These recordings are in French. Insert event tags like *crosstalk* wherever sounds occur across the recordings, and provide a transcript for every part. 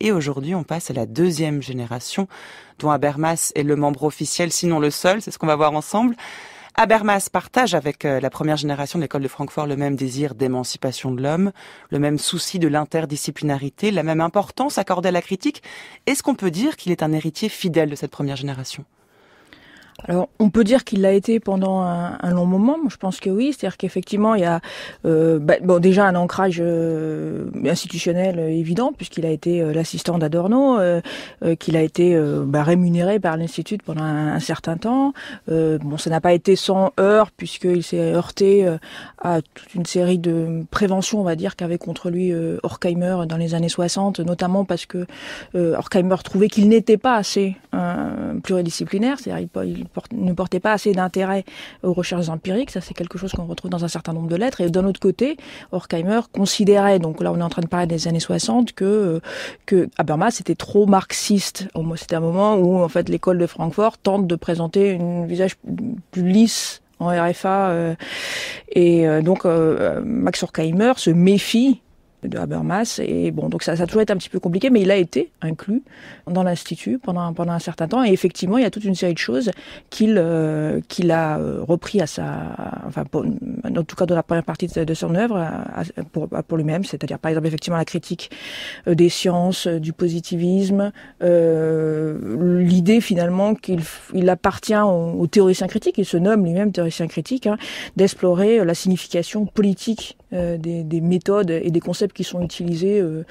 Et aujourd'hui, on passe à la deuxième génération, dont Habermas est le membre officiel, sinon le seul, c'est ce qu'on va voir ensemble. Habermas partage avec euh, la première génération de l'école de Francfort le même désir d'émancipation de l'homme, le même souci de l'interdisciplinarité, la même importance accordée à la critique. Est-ce qu'on peut dire qu'il est un héritier fidèle de cette première génération alors, on peut dire qu'il l'a été pendant un, long moment. Je pense que oui, c'est-à-dire qu'effectivement, il y a euh, bah, bon déjà un ancrage euh, institutionnel euh, évident puisqu'il a été l'assistant d'Adorno, qu'il a été bah, rémunéré par l'institut pendant un, certain temps. bon, ça n'a pas été sans heurts puisqu'il s'est heurté à toute une série de préventions, on va dire, qu'avait contre lui Horkheimer dans les années 60, notamment parce que Horkheimer trouvait qu'il n'était pas assez pluridisciplinaire, c'est-à-dire ne portait pas assez d'intérêt aux recherches empiriques. Ça, c'est quelque chose qu'on retrouve dans un certain nombre de lettres. Et d'un autre côté, Horkheimer considérait, donc là, on est en train de parler des années 60, que, euh, que Habermas était trop marxiste. C'était un moment où, en fait, l'école de Francfort tente de présenter un visage plus lisse en RFA. Euh, et euh, donc, Max Horkheimer se méfie de Habermas. Et bon, donc ça, ça, a toujours été un petit peu compliqué, mais il a été inclus dans l'Institut pendant, pendant un certain temps. Et effectivement, il y a toute une série de choses qu'il euh, qu'il a euh, repris à sa, enfin, en tout cas dans la première partie de, son œuvre, pour, pour lui-même. C'est-à-dire, par exemple, effectivement, la critique euh, des sciences, du positivisme, l'idée finalement qu'il il appartient aux, aux, théoriciens critiques, il se nomme lui-même théoricien critique, hein, d'explorer la signification politique euh, des, méthodes et des concepts qui sont utilisés euh,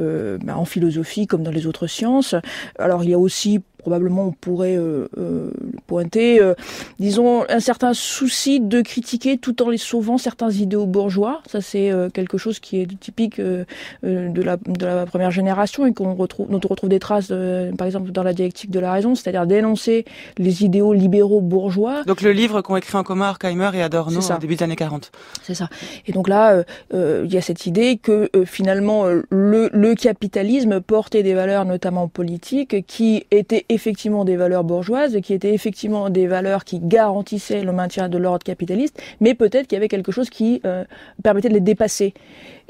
euh, bah, en philosophie comme dans les autres sciences. Alors il y a aussi probablement on pourrait euh, euh, pointer, euh, disons, un certain souci de critiquer tout en les sauvant certains idéaux bourgeois. Ça, c'est quelque chose qui est typique de la, de, la, première génération et qu'on retrouve, dont on retrouve des traces, par exemple, dans la dialectique de la raison, c'est-à-dire dénoncer les idéaux libéraux bourgeois. Donc le livre qu'ont écrit en commun Horkheimer et Adorno au début des années 40. C'est ça. Et donc là, il y a cette idée que finalement, le, le capitalisme portait des valeurs, notamment politiques, qui étaient effectivement des valeurs bourgeoises, qui étaient effectivement des valeurs qui garantissaient le maintien de l'ordre capitaliste, mais peut-être qu'il y avait quelque chose qui euh, permettait de les dépasser.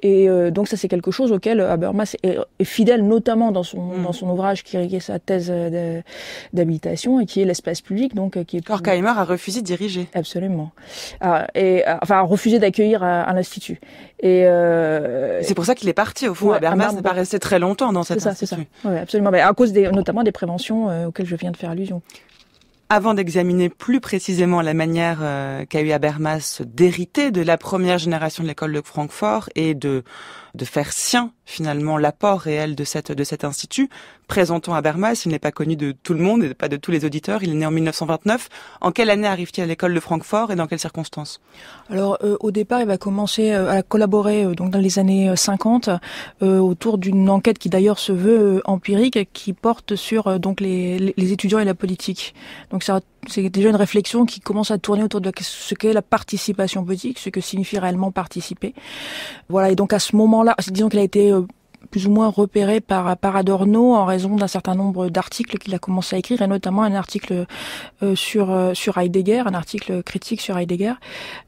Et euh, donc ça, c'est quelque chose auquel euh, Habermas est, fidèle, notamment dans son, mm. dans son ouvrage qui est sa thèse euh, d'habitation et qui est l'espace public. Donc, qui est Horkheimer a refusé de diriger. Absolument. Ah, et, enfin, a refusé d'accueillir un institut. Et c'est pour ça qu'il est parti au fond. Habermas n'est pas resté très longtemps dans cette. C'est ça, c'est ça. absolument, mais à cause des, notamment des préventions auxquelles je viens de faire allusion. Avant d'examiner plus précisément la manière euh, qu'a eu Habermas d'hériter de la première génération de l'école de Francfort et de de faire sien finalement l'apport réel de cet institut. Présentons à Bermas, il n'est pas connu de tout le monde et pas de tous les auditeurs. Il est né en 1929. En quelle année arrive-t-il à l'école de Francfort et dans quelles circonstances Alors euh, au départ, il va commencer euh, à collaborer euh, donc dans les années 50 autour d'une enquête qui d'ailleurs se veut empirique, qui porte sur donc les, les étudiants et la politique. Donc ça c'est déjà une réflexion qui commence à tourner autour de ce qu'est la participation politique, ce que signifie réellement participer. Voilà, et donc à ce moment-là, disons qu'elle a été euh, plus ou moins repéré par, par Adorno en raison d'un certain nombre d'articles qu'il a commencé à écrire, et notamment un article euh, sur, euh, sur Heidegger, un article critique sur Heidegger.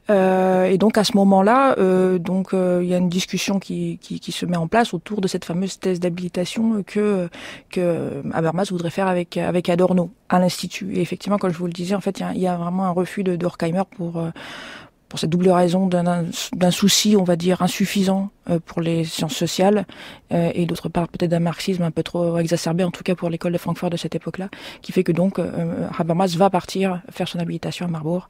Euh, et donc à ce moment-là, euh, donc il y a une discussion qui, qui, se met en place autour de cette fameuse thèse d'habilitation que, que Habermas voudrait faire avec, avec Adorno à l'Institut. Et effectivement, comme je vous le disais, en fait, il y a, vraiment un refus de, Dorkheimer Horkheimer pour pour cette double raison d'un souci, on va dire, insuffisant euh, pour les sciences sociales, euh, et d'autre part peut-être d'un marxisme un peu trop exacerbé, en tout cas pour l'école de Francfort de cette époque-là, qui fait que donc euh, Habermas va partir faire son habilitation à Marbourg,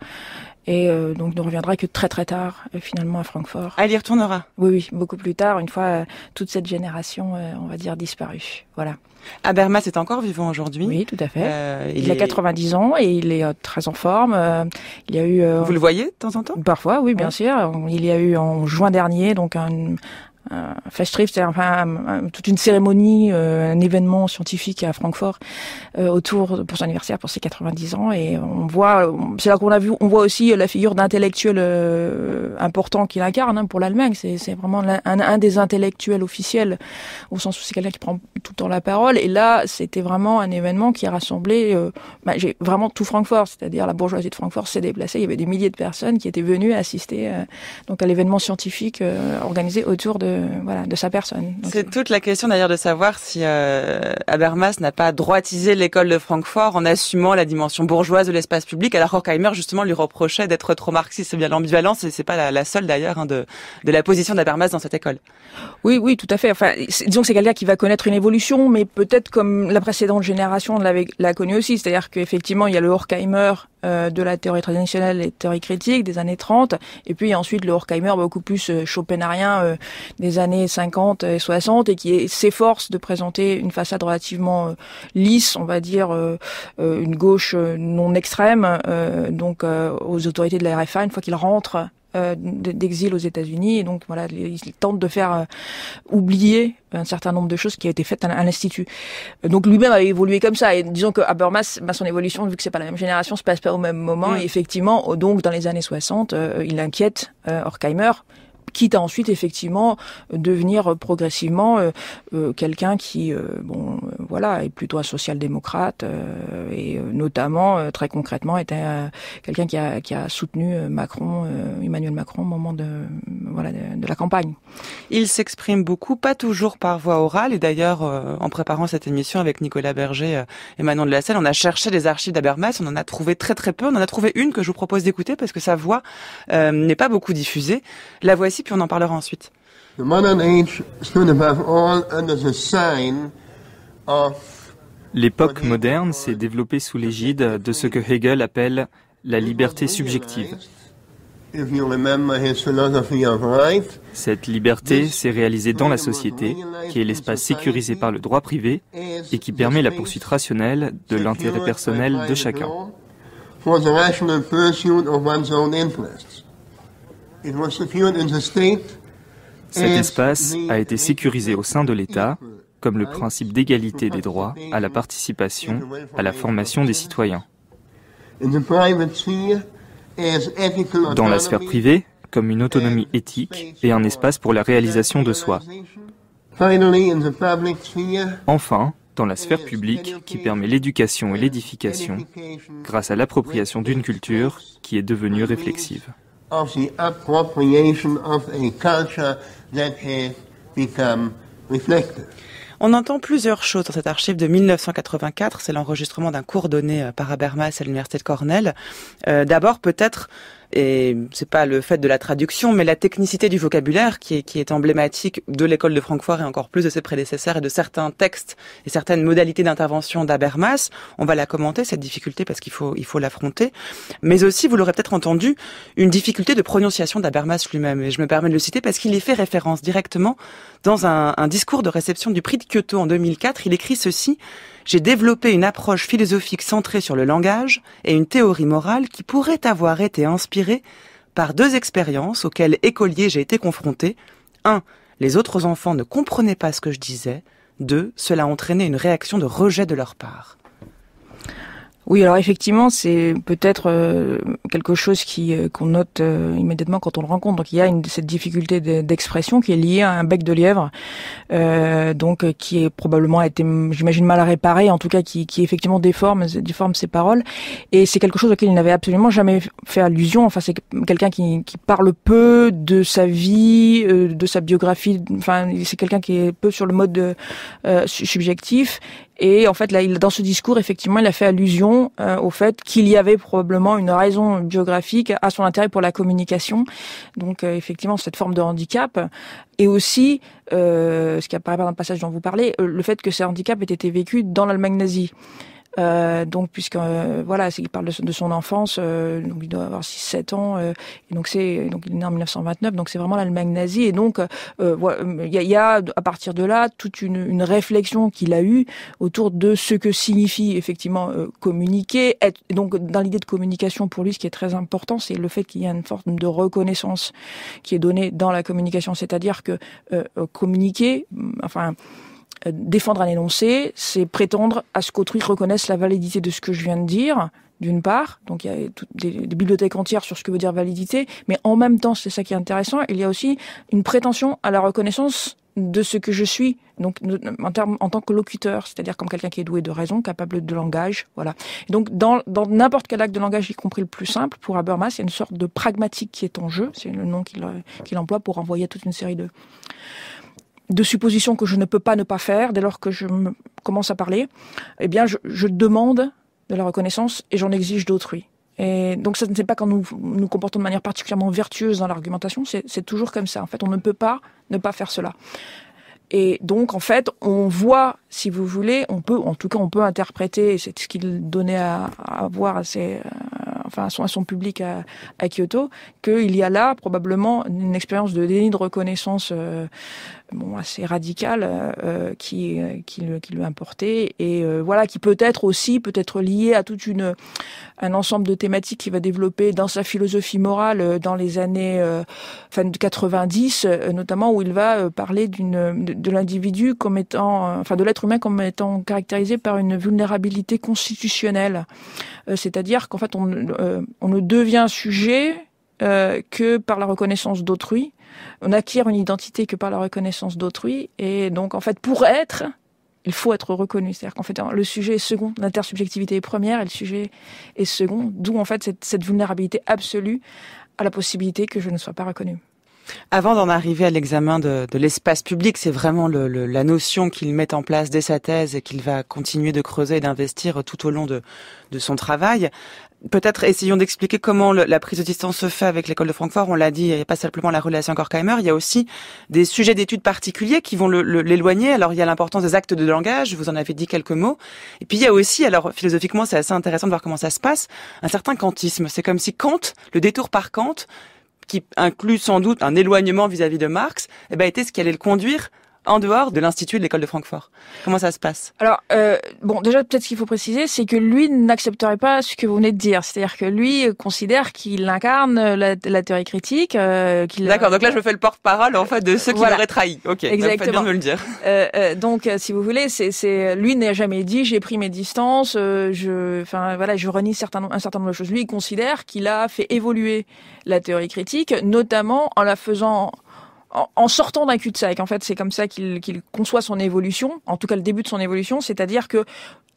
et donc ne reviendra que très très tard finalement à Francfort. Elle ah, y retournera Oui, oui, beaucoup plus tard, une fois toute cette génération, on va dire, disparue. Voilà. Habermas est encore vivant aujourd'hui. Oui, tout à fait. Euh, il, a 90 ans et il est euh, très en forme. Euh, il y a eu. Vous le voyez de temps en temps Parfois, oui, bien sûr. Il y a eu en juin dernier donc un, un euh, c'est enfin euh, euh, toute une cérémonie, un événement scientifique à Francfort autour pour son anniversaire, pour ses 90 ans. Et on voit, c'est là qu'on a vu, on voit aussi la figure d'intellectuel important qu'il incarne hein, pour l'Allemagne. C'est vraiment un, des intellectuels officiels au sens où c'est quelqu'un qui prend tout le temps la parole. Et là, c'était vraiment un événement qui a rassemblé, bah, j'ai vraiment tout Francfort, c'est-à-dire la bourgeoisie de Francfort s'est déplacée. Il y avait des milliers de personnes qui étaient venues assister donc à l'événement scientifique organisé autour de voilà de sa personne. C'est toute la question d'ailleurs de savoir si euh, Habermas n'a pas droitisé l'école de Francfort en assumant la dimension bourgeoise de l'espace public, alors Horkheimer justement lui reprochait d'être trop marxiste. C'est bien l'ambivalence et c'est pas la, seule d'ailleurs hein, de la position d'Habermas dans cette école. Oui, oui, tout à fait. Enfin, disons que c'est quelqu'un qui va connaître une évolution, mais peut-être comme la précédente génération l'a connu aussi, c'est-à-dire qu'effectivement il y a le Horkheimer euh, de la théorie traditionnelle et théorie critique des années 30, et puis ensuite le Horkheimer beaucoup plus euh, euh des années 50 et 60 et qui s'efforce de présenter une façade relativement euh, lisse, on va dire, euh, euh, une gauche non extrême, donc aux autorités de la RFA, une fois qu'il rentre d'exil aux États-Unis. Et donc voilà, il tente de faire oublier un certain nombre de choses qui a été faites à, l'institut. Donc lui-même a évolué comme ça. Et disons que Habermas, bah, son évolution, vu que c'est pas la même génération, se passe pas au même moment. Mm. Et effectivement, donc dans les années 60, il inquiète euh, Horkheimer quitte à ensuite effectivement devenir euh, progressivement euh, euh, quelqu'un qui bon voilà est plutôt un social-démocrate et notamment très concrètement était quelqu'un qui a, qui a soutenu Macron Emmanuel Macron au moment de de, la campagne. Il s'exprime beaucoup, pas toujours par voie orale. Et d'ailleurs, euh, en préparant cette émission avec Nicolas Berger euh, et Manon de la Selle, on a cherché les archives d'Abermas. On en a trouvé très très peu. On en a trouvé une que je vous propose d'écouter parce que sa voix euh, n'est pas beaucoup diffusée. La voici, puis on en parlera ensuite. L'époque moderne s'est développée sous l'égide de ce que Hegel appelle la liberté subjective, cette liberté s'est réalisée dans la société, qui est l'espace sécurisé par le droit privé et qui permet la poursuite rationnelle de l'intérêt personnel de chacun. Cet espace a été sécurisé au sein de l'État, comme le principe d'égalité des droits à la participation, à la formation des citoyens dans la sphère privée comme une autonomie éthique et un espace pour la réalisation de soi. Enfin, dans la sphère publique qui permet l'éducation et l'édification grâce à l'appropriation d'une culture qui est devenue réflexive. On entend plusieurs choses dans cet archive de 1984. C'est l'enregistrement d'un cours donné euh, par Habermas à l'université de Cornell. Euh, d'abord, peut-être et c'est pas le fait de la traduction, mais la technicité du vocabulaire qui est, qui est emblématique de l'école de Francfort et encore plus de ses prédécesseurs et de certains textes et certaines modalités d'intervention d'Abermas. On va la commenter, cette difficulté, parce qu'il faut, il faut l'affronter. Mais aussi, vous l'aurez peut-être entendu, une difficulté de prononciation d'Abermas lui-même. Et je me permets de le citer parce qu'il y fait référence directement dans un, un discours de réception du prix de Kyoto en 2004. Il écrit ceci j'ai développé une approche philosophique centrée sur le langage et une théorie morale qui pourrait avoir été inspirée par deux expériences auxquelles écolier j'ai été confronté. 1. les autres enfants ne comprenaient pas ce que je disais. 2. cela entraînait une réaction de rejet de leur part. Oui, alors effectivement, c'est peut-être euh, quelque chose qui euh, qu'on note euh, immédiatement quand on le rencontre. Donc il y a une, cette difficulté d'expression qui est liée à un bec de lièvre, donc qui est probablement été, j'imagine, mal réparé, en tout cas qui, qui effectivement déforme, déforme ses paroles. Et c'est quelque chose auquel il n'avait absolument jamais fait allusion. Enfin, c'est quelqu'un qui, qui parle peu de sa vie, de sa biographie. Enfin, c'est quelqu'un qui est peu sur le mode subjectif et en fait, là, il, dans ce discours, effectivement, il a fait allusion euh, au fait qu'il y avait probablement une raison géographique à son intérêt pour la communication. Donc, euh, effectivement, cette forme de handicap. Et aussi, euh, ce qui apparaît dans le passage dont vous parlez, le fait que ce handicap ait été vécu dans l'Allemagne nazie. Euh, donc puisque euh, voilà, il parle de, son enfance, euh, donc il doit avoir 6-7 ans, euh, et donc c'est donc il est né en 1929, donc c'est vraiment l'Allemagne nazie, et donc il y, a, à partir de là toute une, une réflexion qu'il a eue autour de ce que signifie effectivement communiquer. Être, donc dans l'idée de communication pour lui, ce qui est très important, c'est le fait qu'il y a une forme de reconnaissance qui est donnée dans la communication, c'est-à-dire que communiquer, enfin euh, défendre un énoncé, c'est prétendre à ce qu'autrui reconnaisse la validité de ce que je viens de dire, d'une part, donc il y a des, bibliothèques entières sur ce que veut dire validité, mais en même temps, c'est ça qui est intéressant, il y a aussi une prétention à la reconnaissance de ce que je suis, donc en, termes, en tant que locuteur, c'est-à-dire comme quelqu'un qui est doué de raison, capable de langage, voilà. donc dans n'importe quel acte de langage, y compris le plus simple, pour Habermas, il y a une sorte de pragmatique qui est en jeu, c'est le nom qu'il euh, qu'il emploie pour envoyer toute une série de de suppositions que je ne peux pas ne pas faire dès lors que je commence à parler, eh bien, je, demande de la reconnaissance et j'en exige d'autrui. Et donc, ça ne pas quand nous nous comportons de manière particulièrement vertueuse dans l'argumentation, c'est toujours comme ça. En fait, on ne peut pas ne pas faire cela. Et donc, en fait, on voit, si vous voulez, on peut, en tout cas, on peut interpréter, c'est ce qu'il donnait à, voir à ses, euh, enfin, à son, public à, à Kyoto, qu'il y a là probablement une expérience de déni de reconnaissance euh, bon, assez radical euh, euh, qui, euh, qui, qui, lui importait et voilà qui peut être aussi peut être lié à toute une un ensemble de thématiques qu'il va développer dans sa philosophie morale dans les années fin 90 notamment où il va parler d'une de, l'individu comme étant enfin de l'être humain comme étant caractérisé par une vulnérabilité constitutionnelle c'est-à-dire qu'en fait on, on ne devient sujet euh, que par la reconnaissance d'autrui. On acquiert une identité que par la reconnaissance d'autrui. Et donc, en fait, pour être, il faut être reconnu. C'est-à-dire qu'en fait, hein, le sujet est second, l'intersubjectivité est première et le sujet est second, d'où en fait cette vulnérabilité absolue à la possibilité que je ne sois pas reconnu. Avant d'en arriver à l'examen de, l'espace public, c'est vraiment la notion qu'il met en place dès sa thèse et qu'il va continuer de creuser et d'investir tout au long de, son travail. Peut-être essayons d'expliquer comment la prise de distance se fait avec l'école de Francfort. On l'a dit, il n'y a pas simplement la relation Korkheimer, il y a aussi des sujets d'études particuliers qui vont l'éloigner. alors il y a l'importance des actes de langage, vous en avez dit quelques mots. Et puis il y a aussi, alors philosophiquement c'est assez intéressant de voir comment ça se passe, un certain kantisme. C'est comme si Kant, le détour par Kant, qui inclut sans doute un éloignement vis-à-vis de Marx, eh ben, était ce qui allait le conduire en dehors de l'Institut de l'école de Francfort Comment ça se passe Alors, euh, bon, déjà, peut-être qu'il faut préciser, c'est que lui n'accepterait pas ce que vous venez de dire. C'est-à-dire que lui considère qu'il incarne la, théorie critique. Euh, D'accord, donc là, je me fais le porte-parole, en fait, de ceux qui l'auraient trahi. Ok, exactement. Bah, bien de le dire. Euh, euh, donc, si vous voulez, c'est lui n'a jamais dit j'ai pris mes distances, je, enfin voilà, je renie un certain nombre de choses. Lui, considère qu'il a fait évoluer la théorie critique, notamment en la faisant en, sortant d'un cul-de-sac. En fait, c'est comme ça qu'il conçoit son évolution, en tout cas le début de son évolution, c'est-à-dire que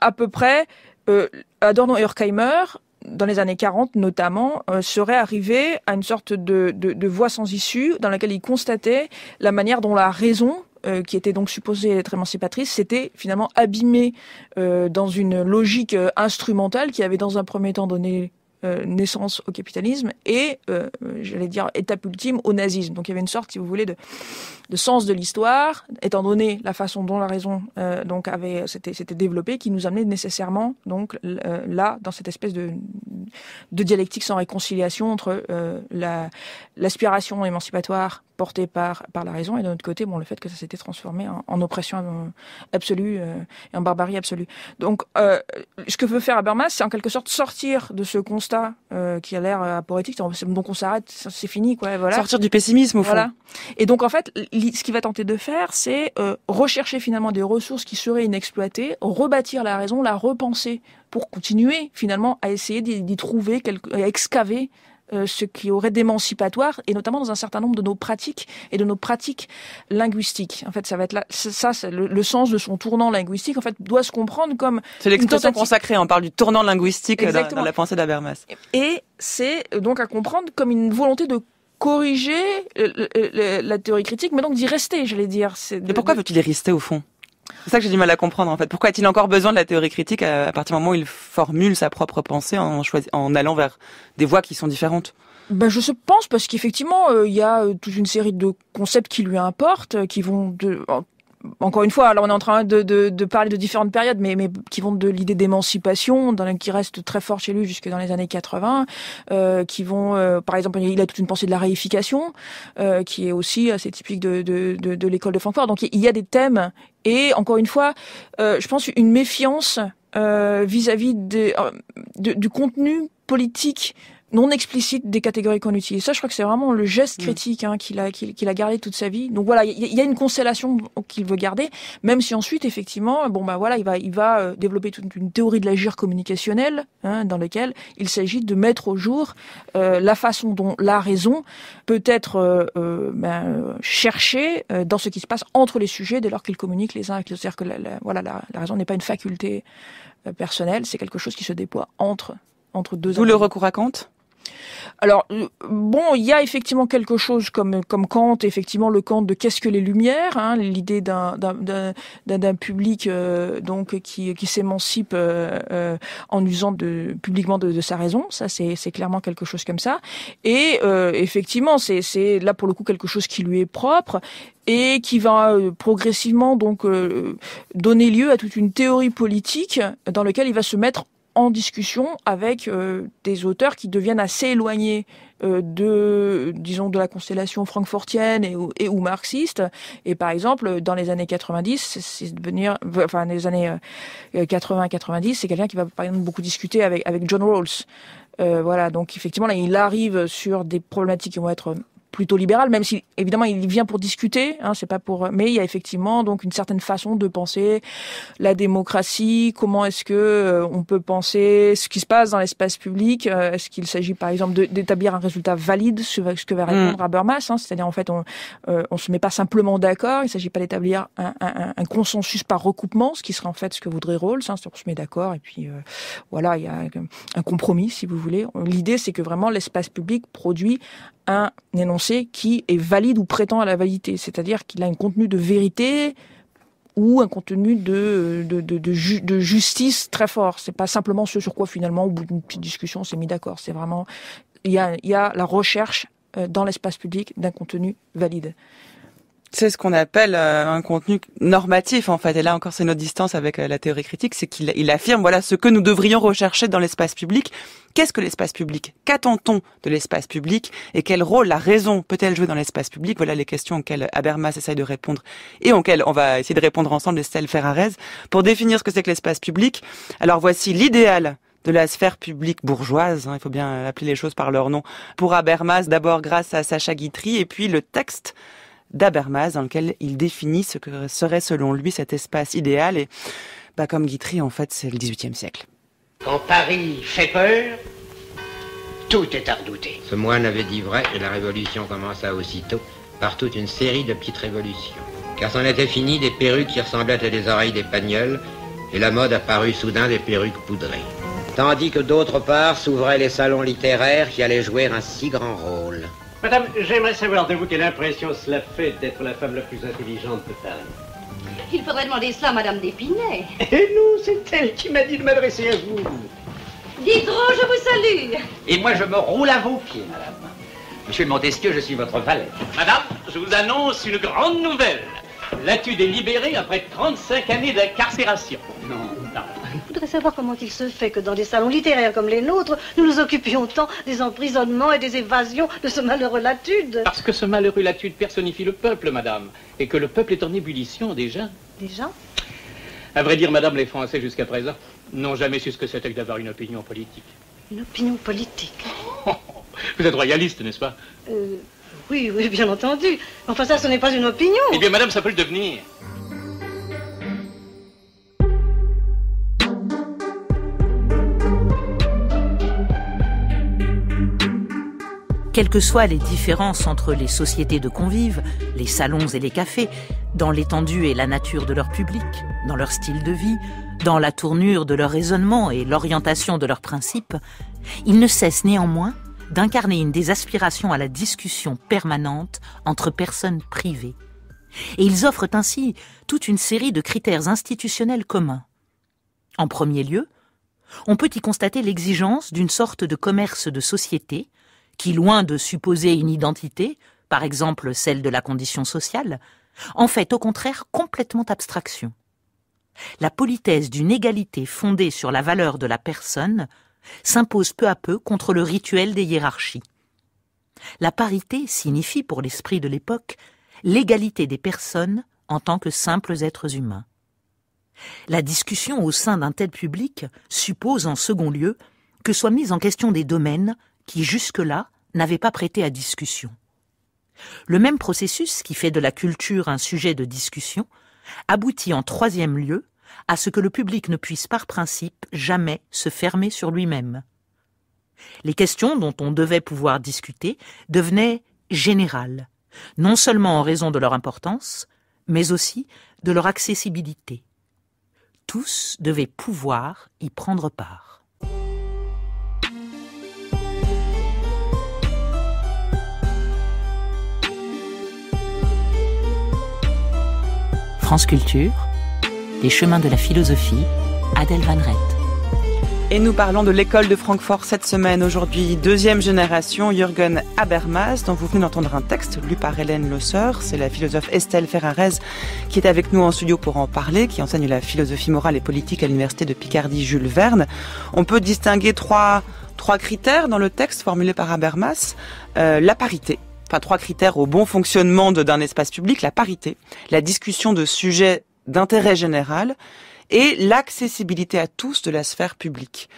à peu près euh, Adorno et Horkheimer dans les années 40 notamment, euh, seraient arrivés à une sorte de, de, voie sans issue dans laquelle ils constataient la manière dont la raison, euh, qui était donc supposée être émancipatrice, s'était finalement abîmée dans une logique instrumentale qui avait dans un premier temps donné euh, naissance au capitalisme et, euh, j'allais dire, étape ultime au nazisme. Donc il y avait une sorte, si vous voulez, de, de sens de l'histoire, étant donné la façon dont la raison euh, donc avait s'était développée, qui nous amenait nécessairement donc là dans cette espèce de, de dialectique sans réconciliation entre l'aspiration émancipatoire portée par, par la raison et de notre côté bon, le fait que ça s'était transformé en, en, oppression absolue et en barbarie absolue. Donc ce que veut faire Habermas, c'est en quelque sorte sortir de ce constat euh, qui a l'air euh, aporétique. Donc on s'arrête, c'est fini, quoi. Sortir du pessimisme au fond. Et donc en fait, ce qu'il va tenter de faire, c'est euh, rechercher finalement des ressources qui seraient inexploitées, rebâtir la raison, la repenser pour continuer finalement à essayer d'y trouver, quelque, à excaver euh, ce qui aurait d'émancipatoire, et notamment dans un certain nombre de nos pratiques et de nos pratiques linguistiques. En fait, ça va être là, ça, le, le, sens de son tournant linguistique, en fait, doit se comprendre comme... C'est l'expression consacrée, on parle du tournant linguistique euh, dans, la pensée d'Abermas. Et c'est euh, donc à comprendre comme une volonté de corriger la théorie critique, mais donc d'y rester, j'allais dire. mais pourquoi veut-il y rester au fond c'est ça que j'ai du mal à comprendre en fait. Pourquoi a-t-il encore besoin de la théorie critique à, partir du moment où il formule sa propre pensée en, allant vers des voies qui sont différentes ben, je pense parce qu'effectivement, euh, il y a euh, toute une série de concepts qui lui importent, euh, qui vont de, encore une fois, alors on est en train de, de, de parler de différentes périodes, mais, mais qui vont de l'idée d'émancipation, dans, qui reste très fort chez lui jusque dans les années 80, euh, qui vont, euh, par exemple, il a toute une pensée de la réification, euh, qui est aussi assez typique de, de, de, de l'école de Francfort. Donc il y a des thèmes, et encore une fois, euh, je pense une méfiance euh, vis-à-vis -vis du contenu politique non explicite des catégories qu'on utilise. Ça, je crois que c'est vraiment le geste mm. critique hein, qu'il a, qu'il, a gardé toute sa vie. Donc voilà, il y, a une constellation qu'il veut garder, même si ensuite, effectivement, bon bah voilà, il va, il va euh, développer toute une théorie de l'agir communicationnel, hein, dans laquelle il s'agit de mettre au jour euh, la façon dont la raison peut être euh, ben, cherchée dans ce qui se passe entre les sujets dès lors qu'ils communiquent les uns avec les autres. C'est-à-dire que la, voilà, la, raison n'est pas une faculté personnelle, c'est quelque chose qui se déploie entre entre deux. Ou le recours à Kant alors, bon, il y a effectivement quelque chose comme, comme Kant, effectivement le Kant de qu'est-ce que les Lumières, hein, l'idée d'un, public euh, donc qui, s'émancipe euh, euh, en usant de, publiquement de, sa raison, ça c'est, clairement quelque chose comme ça. Et effectivement, c'est, là pour le coup quelque chose qui lui est propre et qui va progressivement donc donner lieu à toute une théorie politique dans laquelle il va se mettre en discussion avec euh, des auteurs qui deviennent assez éloignés euh, de, disons, de la constellation francfortienne et, et, ou marxiste. Et par exemple, dans les années 90, c'est devenir, enfin, les années 80-90, euh, c'est quelqu'un qui va par exemple beaucoup discuter avec, avec John Rawls. voilà, donc effectivement, là, il arrive sur des problématiques qui vont être plutôt libéral, même si évidemment il vient pour discuter, hein, c'est pas pour. Mais il y a effectivement donc une certaine façon de penser la démocratie. Comment est-ce que euh, on peut penser ce qui se passe dans l'espace public euh, Est-ce qu'il s'agit par exemple d'établir un résultat valide sur ce que va répondre Habermas mm. hein, C'est-à-dire en fait on euh, on se met pas simplement d'accord. Il s'agit pas d'établir un, un, un, consensus par recoupement, ce qui serait en fait ce que voudrait Rawls. Hein, on se met d'accord et puis voilà il y a un compromis si vous voulez. L'idée c'est que vraiment l'espace public produit un énoncé qui est valide ou prétend à la validité, c'est-à-dire qu'il a un contenu de vérité ou un contenu de, justice très fort. n'est pas simplement ce sur quoi finalement, au bout d'une petite discussion, on s'est mis d'accord. C'est vraiment, il y a la recherche euh, dans l'espace public d'un contenu valide. C'est ce qu'on appelle euh, un contenu normatif en fait. Et là encore, c'est notre distance avec euh, la théorie critique, c'est qu'il affirme voilà ce que nous devrions rechercher dans l'espace public. Qu'est-ce que l'espace public Qu'attend-on de l'espace public Et quel rôle la raison peut-elle jouer dans l'espace public Voilà les questions auxquelles Habermas essaye de répondre et auxquelles on va essayer de répondre ensemble, Estelle Ferrarez, pour définir ce que c'est que l'espace public. Alors voici l'idéal de la sphère publique bourgeoise, hein, il faut bien appeler les choses par leur nom, pour Habermas, d'abord grâce à Sacha Guitry, et puis le texte d'Abermaz dans lequel il définit ce que serait selon lui cet espace idéal. Et bah, comme Guitry, en fait, c'est le XVIIIe siècle. Quand Paris fait peur, tout est à redouter. Ce moine avait dit vrai et la révolution commença aussitôt par toute une série de petites révolutions. Car c'en était fini des perruques qui ressemblaient à des oreilles Pagnols et la mode apparut soudain des perruques poudrées. Tandis que d'autre part s'ouvraient les salons littéraires qui allaient jouer un si grand rôle. Madame, j'aimerais savoir de vous quelle impression cela fait d'être la femme la plus intelligente de Paris. Il faudrait demander cela à Madame d'Épinay. Et non, c'est elle qui m'a dit de m'adresser à vous. Diderot, je vous salue. Et moi, je me roule à vos pieds, madame. Monsieur de Montesquieu, je suis votre valet. Madame, je vous annonce une grande nouvelle. Latude est libéré après 35 années d'incarcération. Non, non. Ah. Je voudrais savoir comment il se fait que dans des salons littéraires comme les nôtres, nous nous occupions tant des emprisonnements et des évasions de ce malheureux Latude. Parce que ce malheureux Latude personnifie le peuple, madame, et que le peuple est en ébullition déjà. Déjà À vrai dire, madame, les Français jusqu'à présent n'ont jamais su ce que c'était que d'avoir une opinion politique. Une opinion politique oh, oh, oh. Vous êtes royaliste, n'est-ce pas euh, oui, oui, bien entendu. Enfin, ça, ce n'est pas une opinion. Eh bien, madame, ça peut le devenir. Quelles que soient les différences entre les sociétés de convives, les salons et les cafés, dans l'étendue et la nature de leur public, dans leur style de vie, dans la tournure de leur raisonnement et l'orientation de leurs principes, ils ne cessent néanmoins d'incarner une des aspirations à la discussion permanente entre personnes privées. Et ils offrent ainsi toute une série de critères institutionnels communs. En premier lieu, on peut y constater l'exigence d'une sorte de commerce de société qui, loin de supposer une identité, par exemple celle de la condition sociale, en fait au contraire complètement abstraction. La politesse d'une égalité fondée sur la valeur de la personne s'impose peu à peu contre le rituel des hiérarchies. La parité signifie, pour l'esprit de l'époque, l'égalité des personnes en tant que simples êtres humains. La discussion au sein d'un tel public suppose, en second lieu, que soient mises en question des domaines qui, jusque-là, n'avaient pas prêté à discussion. Le même processus qui fait de la culture un sujet de discussion aboutit en troisième lieu à ce que le public ne puisse par principe jamais se fermer sur lui-même. Les questions dont on devait pouvoir discuter devenaient générales, non seulement en raison de leur importance, mais aussi de leur accessibilité. Tous devaient pouvoir y prendre part. France Culture les chemins de la philosophie, Adèle Van Rett. Et nous parlons de l'école de Francfort cette semaine. Aujourd'hui, deuxième génération, Jürgen Habermas, dont vous venez d'entendre un texte lu par Hélène Losser. C'est la philosophe Estelle Ferrarez qui est avec nous en studio pour en parler, qui enseigne la philosophie morale et politique à l'université de Picardie Jules Verne. On peut distinguer trois, trois critères dans le texte formulé par Habermas. Euh, la parité, enfin trois critères au bon fonctionnement d'un espace public, la parité, la discussion de sujets d'intérêt général et l'accessibilité à tous de la sphère publique.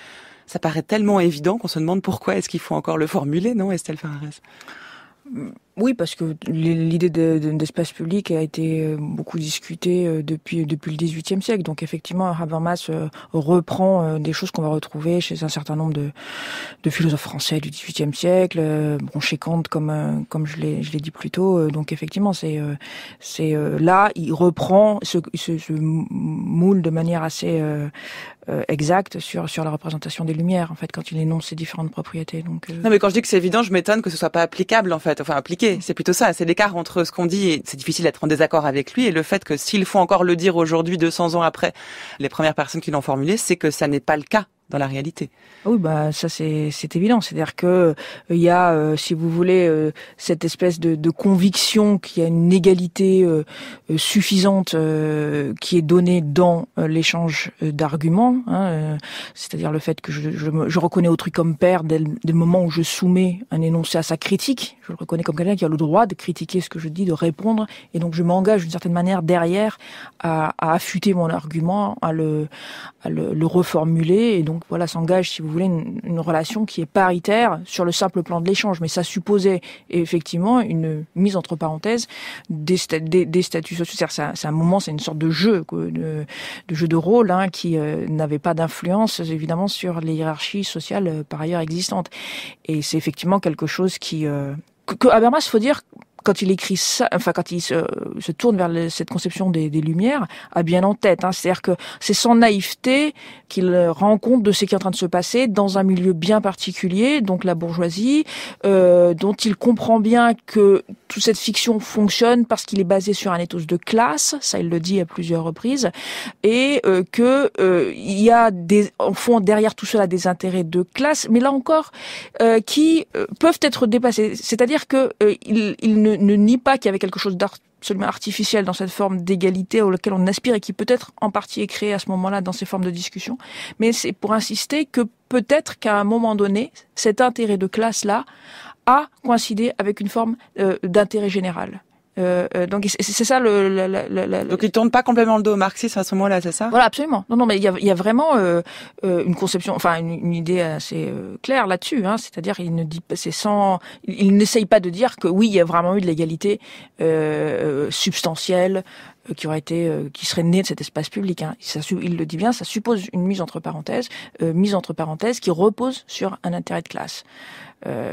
Ça paraît tellement évident qu'on se demande pourquoi est-ce qu'il faut encore le formuler, non, Estelle Ferrares oui, parce que l'idée d'espace public a été euh, beaucoup discutée euh, depuis, le XVIIIe siècle. Donc effectivement, Habermas euh, reprend des choses qu'on va retrouver chez un certain nombre de, philosophes français du XVIIIe siècle, bon, chez Kant, comme, je l'ai dit plus tôt. Donc effectivement, c'est là, il reprend ce, ce, moule de manière assez, euh, exact sur sur la représentation des lumières en fait quand il énonce ces différentes propriétés. Donc euh, non mais quand je dis que c'est évident, je m'étonne que ce soit pas applicable en fait, enfin appliqué. Mm. C'est plutôt ça, c'est l'écart entre ce qu'on dit et c'est difficile d'être en désaccord avec lui et le fait que s'il faut encore le dire aujourd'hui 200 ans après les premières personnes qui l'ont formulé, c'est que ça n'est pas le cas dans la réalité. Ah oui, bah ça c'est c'est évident. C'est-à-dire que euh, il y a, euh, si vous voulez, euh, cette espèce de, de conviction qu'il y a une égalité suffisante qui est donnée dans l'échange d'arguments. Hein, c'est-à-dire le fait que je, je, je, reconnais autrui comme père dès le, dès le moment où je soumets un énoncé à sa critique. Je le reconnais comme quelqu'un qui a le droit de critiquer ce que je dis, de répondre, et donc je m'engage d'une certaine manière derrière à, à affûter mon argument, à le à le, le reformuler, et donc donc voilà, s'engage, si vous voulez, une, relation qui est paritaire sur le simple plan de l'échange. Mais ça supposait effectivement une mise entre parenthèses des, des, statuts sociaux. C'est un moment, c'est une sorte de jeu, de, jeu de rôle hein, qui euh, n'avait pas d'influence évidemment sur les hiérarchies sociales euh, par ailleurs existantes. Et c'est effectivement quelque chose qui... Euh, que, que faut dire, quand il écrit ça, enfin quand il se, se tourne vers cette conception des, des, Lumières, a bien en tête. Hein. C'est-à-dire que c'est sans naïveté qu'il rend compte de ce qui est en train de se passer dans un milieu bien particulier, donc la bourgeoisie, euh, dont il comprend bien que toute cette fiction fonctionne parce qu'il est basé sur un ethos de classe, ça il le dit à plusieurs reprises, et euh, que euh, il y a des, en fond derrière tout cela des intérêts de classe, mais là encore euh, qui euh, peuvent être dépassés. C'est-à-dire que euh, il, il ne ne, nie pas qu'il y avait quelque chose d'absolument artificiel dans cette forme d'égalité auquel on aspire et qui peut-être en partie est créée à ce moment-là dans ces formes de discussion. Mais c'est pour insister que peut-être qu'à un moment donné, cet intérêt de classe-là a coïncidé avec une forme euh, d'intérêt général. Euh, euh, donc c'est ça le, Donc il tourne pas complètement le dos au marxisme à ce moment-là, c'est ça Voilà, absolument. Non, non, mais il y a, y a, vraiment euh, euh, une conception, enfin une, idée assez euh, claire là-dessus. Hein, C'est-à-dire il ne dit pas, c'est sans, il, il n'essaye pas de dire que oui, il y a vraiment eu de l'égalité substantielle euh, qui aurait été, euh, qui serait né de cet espace public. Hein. il le dit bien, ça suppose une mise entre parenthèses, euh, mise entre parenthèses qui repose sur un intérêt de classe.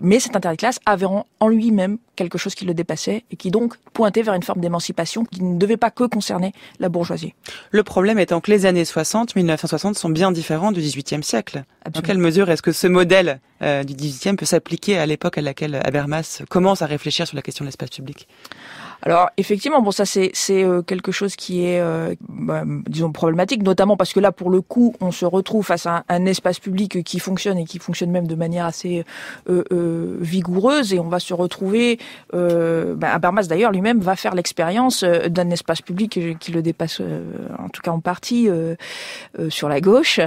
mais cet intérêt de classe avait en, lui-même quelque chose qui le dépassait et qui donc pointait vers une forme d'émancipation qui ne devait pas que concerner la bourgeoisie. Le problème étant que les années 60, 1960, sont bien différents du XVIIIe siècle. Absolument. Dans quelle mesure est-ce que ce modèle du XVIIIe peut s'appliquer à l'époque à laquelle Habermas commence à réfléchir sur la question de l'espace public alors effectivement, bon ça c'est euh, quelque chose qui est, euh, bah, disons, problématique, notamment parce que là, pour le coup, on se retrouve face à un, espace public qui fonctionne et qui fonctionne même de manière assez euh, vigoureuse, et on va se retrouver, euh, bah, Habermas d'ailleurs lui-même va faire l'expérience d'un espace public qui le dépasse, en tout cas en partie, sur la gauche,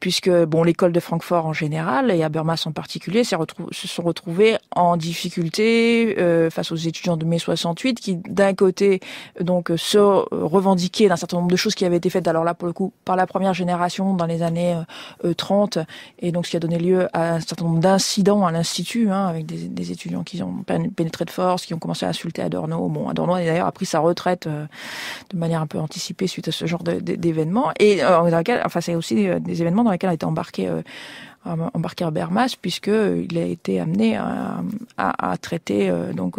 puisque bon, l'école de Francfort en général et Habermas en particulier se, se sont retrouvés en difficulté face aux étudiants de mai 60 qui d'un côté donc se revendiquait d'un certain nombre de choses qui avaient été faites, alors là pour le coup par la première génération dans les années 30, euh, euh, et donc ce qui a donné lieu à un certain nombre d'incidents à l'institut, hein, avec des, étudiants qui ont pénétré de force, qui ont commencé à insulter Adorno. Bon, Adorno d'ailleurs a pris sa retraite euh, de manière un peu anticipée suite à ce genre d'événements, et enfin c'est aussi des, événements dans lesquels a été embarqué. Euh, um, embarqué Bermas puisque a été amené à, traiter donc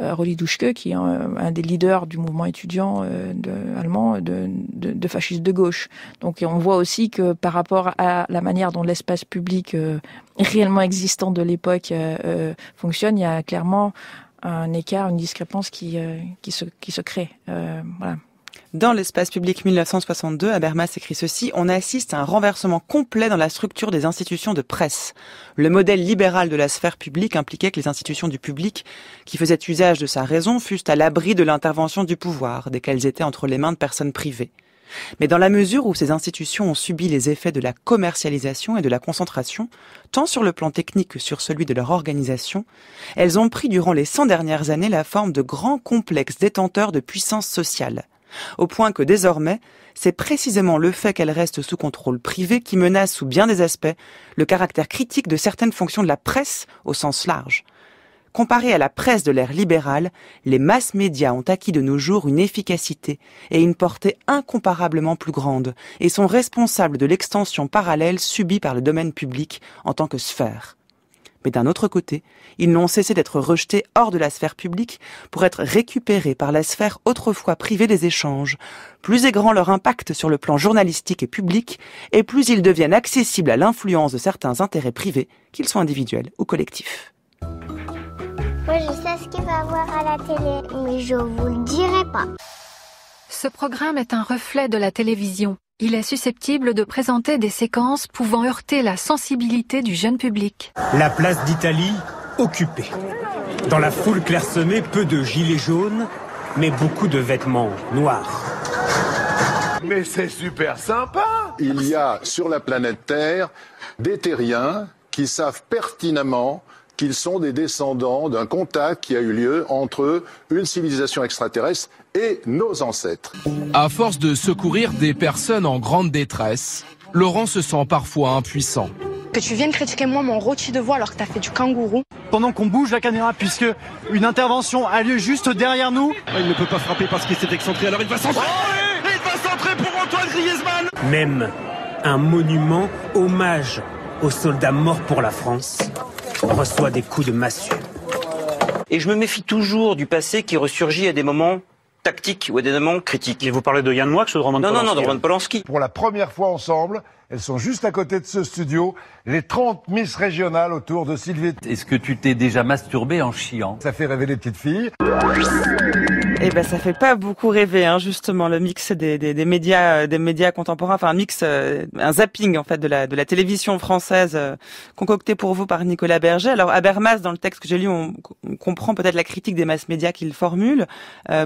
euh, Rolly Duschke, qui est un, des leaders du mouvement étudiant euh, de, allemand de, de, de fascistes de gauche. Donc on voit aussi que par rapport à la manière dont l'espace public euh, réellement existant de l'époque fonctionne, il y a clairement un écart, une discrépance qui, qui, se, qui se crée. voilà. Dans l'espace public 1962, Habermas écrit ceci, on assiste à un renversement complet dans la structure des institutions de presse. Le modèle libéral de la sphère publique impliquait que les institutions du public, qui faisaient usage de sa raison, fussent à l'abri de l'intervention du pouvoir, dès qu'elles étaient entre les mains de personnes privées. Mais dans la mesure où ces institutions ont subi les effets de la commercialisation et de la concentration, tant sur le plan technique que sur celui de leur organisation, elles ont pris durant les 100 dernières années la forme de grands complexes détenteurs de puissance sociale. Au point que désormais, c'est précisément le fait qu'elle reste sous contrôle privé qui menace sous bien des aspects le caractère critique de certaines fonctions de la presse au sens large. Comparé à la presse de l'ère libérale, les masses médias ont acquis de nos jours une efficacité et une portée incomparablement plus grande et sont responsables de l'extension parallèle subie par le domaine public en tant que sphère. Mais d'un autre côté, ils n'ont cessé d'être rejetés hors de la sphère publique pour être récupérés par la sphère autrefois privée des échanges. Plus est grand leur impact sur le plan journalistique et public, et plus ils deviennent accessibles à l'influence de certains intérêts privés, qu'ils soient individuels ou collectifs. Moi, je sais ce qu'il va avoir à la télé, mais je vous le dirai pas. Ce programme est un reflet de la télévision il est susceptible de présenter des séquences pouvant heurter la sensibilité du jeune public. La place d'Italie occupée. Dans la foule clairsemée, peu de gilets jaunes, mais beaucoup de vêtements noirs. Mais c'est super sympa Il y a sur la planète Terre des terriens qui savent pertinemment qu'ils sont des descendants d'un contact qui a eu lieu entre une civilisation extraterrestre et nos ancêtres. À force de secourir des personnes en grande détresse, Laurent se sent parfois impuissant. Que tu viennes critiquer moi mon rôti de voix alors que t'as fait du kangourou. Pendant qu'on bouge la caméra, puisque une intervention a lieu juste derrière nous. Ah, il ne peut pas frapper parce qu'il s'est excentré, alors il va s'entrer. Oh, il va s'entrer pour Antoine Griezmann. Même un monument hommage aux soldats morts pour la France reçoit des coups de massue. Et je me méfie toujours du passé qui ressurgit à des moments tactiques ou à des moments critiques. Et vous parlez de Yann Moix ou de Roman non, Non, non, de Roman Polanski. Pour la première fois ensemble, elles sont juste à côté de ce studio, les 30 Miss régionales autour de Sylvie. Est-ce que tu t'es déjà masturbé en chiant Ça fait rêver les petites filles. Eh ben, ça fait pas beaucoup rêver, hein, justement, le mix des, des, médias, euh, des médias contemporains, enfin un mix, euh, un zapping en fait de la de la télévision française euh, concocté pour vous par Nicolas Berger. Alors Habermas, dans le texte que j'ai lu, on, comprend peut-être la critique des masses médias qu'il formule.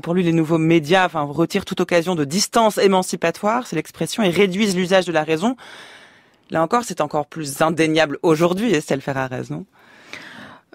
pour lui, les nouveaux médias, enfin, retirent toute occasion de distance émancipatoire, c'est l'expression, et réduisent l'usage de la raison. Là encore, c'est encore plus indéniable aujourd'hui, Estelle Ferrares, non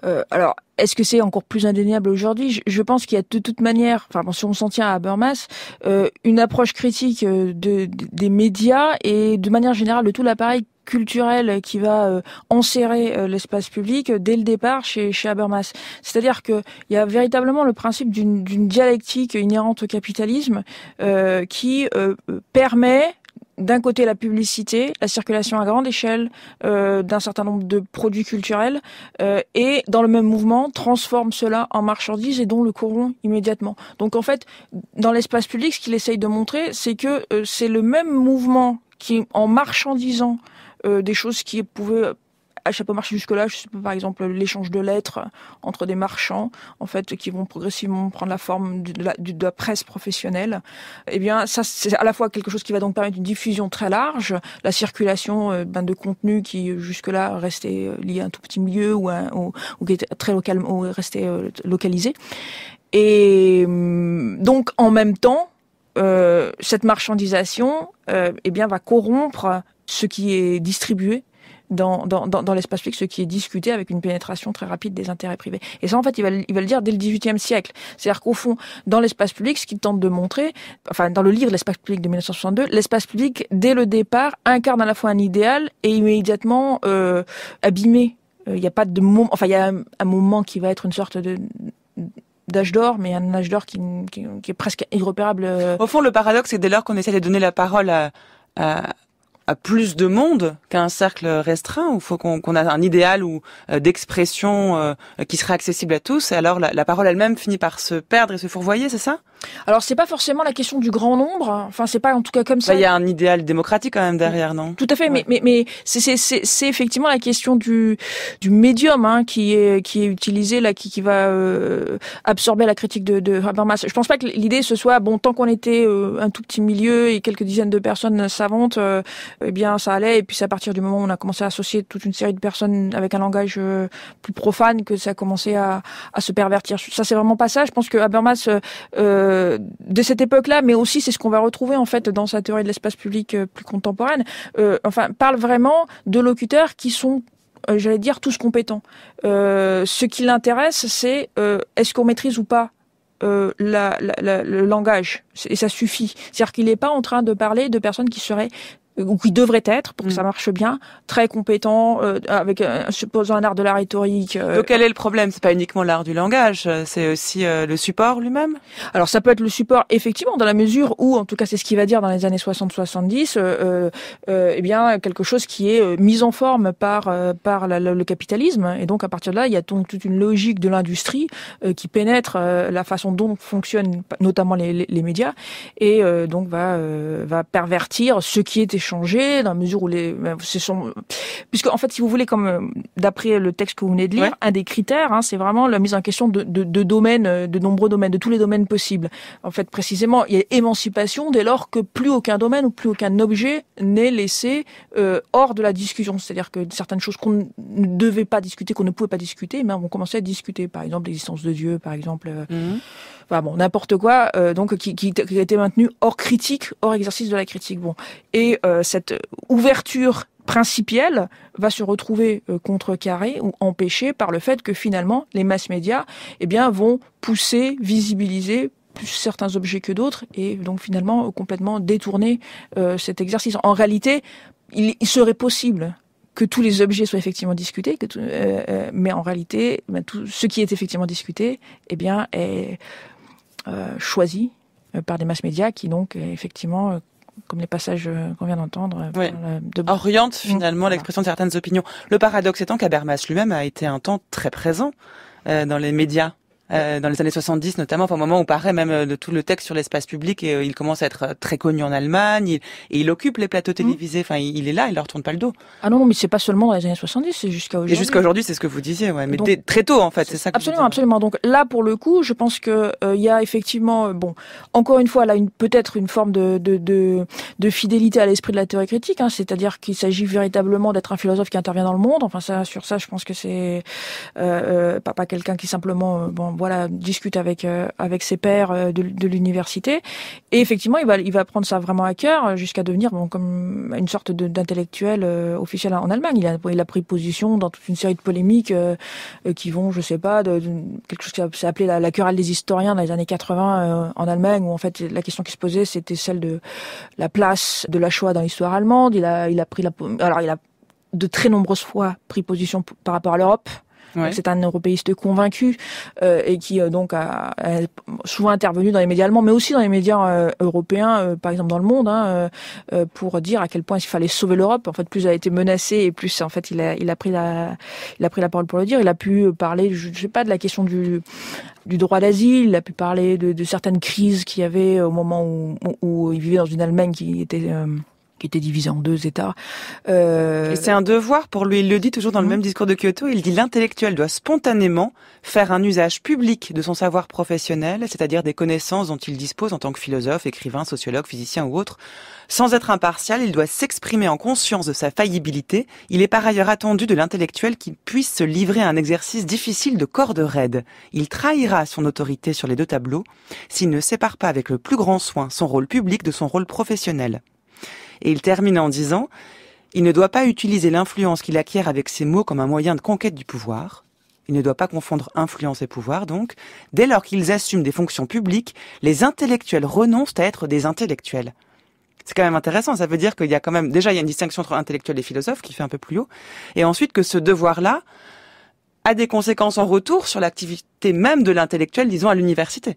euh, alors, est-ce que c'est encore plus indéniable aujourd'hui je, pense qu'il y a de toute manière, enfin, bon, si on s'en tient à Habermas, euh, une approche critique euh, de, des médias et de manière générale de tout l'appareil culturel qui va euh, enserrer l'espace public dès le départ chez, chez Habermas. C'est-à-dire qu'il y a véritablement le principe d'une dialectique inhérente au capitalisme qui permet d'un côté la publicité, la circulation à grande échelle euh, d'un certain nombre de produits culturels, euh, et dans le même mouvement, transforme cela en marchandises et dont le courant immédiatement. Donc en fait, dans l'espace public, ce qu'il essaye de montrer, c'est que euh, c'est le même mouvement qui, en marchandisant des choses qui pouvaient ah, ça peut marché jusque-là, par exemple l'échange de lettres entre des marchands, en fait, qui vont progressivement prendre la forme de la, de presse professionnelle. Eh bien, ça, c'est à la fois quelque chose qui va donc permettre une diffusion très large, la circulation euh, ben, de contenu qui euh, jusque-là restait euh, lié à un tout petit milieu ou, qui était très local, ou localisé. Et hum, donc, en même temps, cette marchandisation, eh bien, va corrompre ce qui est distribué dans, dans, dans, dans l'espace public, ce qui est discuté avec une pénétration très rapide des intérêts privés. Et ça, en fait, il va, il le dire dès le XVIIIe siècle. C'est-à-dire qu'au fond, dans l'espace public, ce qu'il tente de montrer, enfin, dans le livre L'espace public de 1962, l'espace public, dès le départ, incarne à la fois un idéal et immédiatement euh, abîmé. Euh, il n'y a pas de moment, enfin, il y a un, moment qui va être une sorte de d'âge d'or, mais un âge d'or qui, qui, est presque irrepérable. Euh. Au fond, le paradoxe, c'est dès lors qu'on essaie de donner la parole à, à plus de monde qu'un cercle restreint ou faut qu'on ait a un idéal ou euh, d'expression euh, qui serait accessible à tous et alors la parole elle-même finit par se perdre et se fourvoyer, c'est ça alors c'est pas forcément la question du grand nombre. Hein. Enfin c'est pas en tout cas comme ça. Il y a un idéal démocratique quand même derrière, non Tout à fait, mais mais, mais c'est effectivement la question du du médium hein, qui est qui est utilisé là, qui va euh, absorber la critique de, de Habermas. Je pense pas que l'idée ce soit bon tant qu'on était euh, un tout petit milieu et quelques dizaines de personnes savantes, euh, eh bien ça allait. Et puis c'est à partir du moment où on a commencé à associer toute une série de personnes avec un langage plus profane que ça a commencé à, se pervertir. Ça c'est vraiment pas ça. Je pense que Habermas euh, de cette époque-là, mais aussi c'est ce qu'on va retrouver en fait dans sa théorie de l'espace public euh, plus contemporaine. Euh, enfin, parle vraiment de locuteurs qui sont j'allais dire tous compétents. ce qui l'intéresse, c'est est-ce qu'on maîtrise ou pas le langage et ça suffit. C'est-à-dire qu'il n'est pas en train de parler de personnes qui seraient euh, ou qui devrait être pour que ça mm. marche bien, très compétent, euh, avec euh, un art de la rhétorique. Euh, donc quel est le problème C'est pas uniquement l'art du langage, euh, c'est aussi le support lui-même. Alors ça peut être le support effectivement dans la mesure où, en tout cas c'est ce qu'il va dire dans les années 60-70, eh bien quelque chose qui est mis en forme par par le capitalisme. Et donc à partir de là, il y a toute une logique de l'industrie qui pénètre la façon dont fonctionnent notamment les, les, médias et donc va va pervertir ce qui était changé dans la mesure où les ben, ce puisque en fait si vous voulez comme euh, d'après le texte que vous venez de lire un des critères hein, c'est vraiment la mise en question de, domaines euh, de nombreux domaines de tous les domaines possibles en fait précisément il y a émancipation dès lors que plus aucun domaine ou plus aucun objet n'est laissé euh, hors de la discussion c'est-à-dire que certaines choses qu'on ne devait pas discuter qu'on ne pouvait pas discuter mais on commençait à discuter par exemple l'existence de Dieu par exemple mhm bon, n'importe quoi, euh, donc qui, qui, a été maintenu hors critique, hors exercice de la critique. Bon, et euh, cette ouverture principielle va se retrouver euh, contrecarrée ou empêchée par le fait que finalement les masses médias, eh bien, vont pousser, visibiliser, plus certains objets que d'autres et donc finalement complètement détourner cet exercice. En réalité, il, serait possible que tous les objets soient effectivement discutés, que mais en réalité, ben, tout ce qui est effectivement discuté, eh bien, est euh, choisis euh, par des masses médias qui donc euh, effectivement comme les passages qu'on vient d'entendre, Orientent oriente mm, finalement l'expression de certaines opinions. Le paradoxe étant qu'Abermas lui-même a été un temps très présent dans les médias euh, dans les années 70 notamment, au moment où paraît même euh, de tout le texte sur l'espace public, et, euh, il commence à être très connu en Allemagne, il, et il occupe les plateaux mm. télévisés, enfin il, est là, il leur tourne pas le dos. Ah non, mais c'est pas seulement dans les années 70, c'est jusqu'à aujourd'hui. Et jusqu'à aujourd'hui, c'est ce que vous disiez, ouais, mais très tôt en fait, c'est ça Absolument, absolument. Donc là, pour le coup, je pense que il y a effectivement, bon, encore une fois, là, une, peut-être une forme de, de, de, de fidélité à l'esprit de la théorie critique, hein, c'est-à-dire qu'il s'agit véritablement d'être un philosophe qui intervient dans le monde, enfin ça, sur ça, je pense que c'est pas, pas quelqu'un qui simplement... Bon, voilà, discute avec euh, avec ses pairs euh, de, l'université. Et effectivement, il va il va prendre ça vraiment à cœur euh, jusqu'à devenir bon comme une sorte d'intellectuel officiel en Allemagne. Il a il a pris position dans toute une série de polémiques qui vont, je sais pas, de, quelque chose qui s'est appelé la, la, querelle des historiens dans les années 80 en Allemagne, où en fait la question qui se posait c'était celle de la place de la Shoah dans l'histoire allemande. Il a il a pris la alors il a de très nombreuses fois pris position par rapport à l'Europe, c'est un européiste convaincu euh, et qui euh, donc a, souvent intervenu dans les médias allemands, mais aussi dans les médias euh, européens, par exemple dans le Monde, hein, pour dire à quel point il fallait sauver l'Europe. En fait, plus elle a été menacée et plus en fait il a, il a pris la il a pris la parole pour le dire. Il a pu parler, je, sais pas, de la question du du droit d'asile, il a pu parler de, certaines crises qu'il y avait au moment où, il vivait dans une Allemagne qui était qui était divisé en deux États. Euh, c'est un devoir pour lui. Il le dit toujours dans le mhm. même discours de Kyoto. Il dit l'intellectuel doit spontanément faire un usage public de son savoir professionnel, c'est-à-dire des connaissances dont il dispose en tant que philosophe, écrivain, sociologue, physicien ou autre. Sans être impartial, il doit s'exprimer en conscience de sa faillibilité. Il est par ailleurs attendu de l'intellectuel qu'il puisse se livrer à un exercice difficile de corde raide. Il trahira son autorité sur les deux tableaux s'il ne sépare pas avec le plus grand soin son rôle public de son rôle professionnel. Et il termine en disant Il ne doit pas utiliser l'influence qu'il acquiert avec ses mots comme un moyen de conquête du pouvoir. Il ne doit pas confondre influence et pouvoir, donc. Dès lors qu'ils assument des fonctions publiques, les intellectuels renoncent à être des intellectuels. C'est quand même intéressant. Ça veut dire qu'il y a quand même, déjà, il y a une distinction entre intellectuel et philosophe qui fait un peu plus haut. Et ensuite que ce devoir-là a des conséquences en retour sur l'activité même de l'intellectuel, disons, à l'université.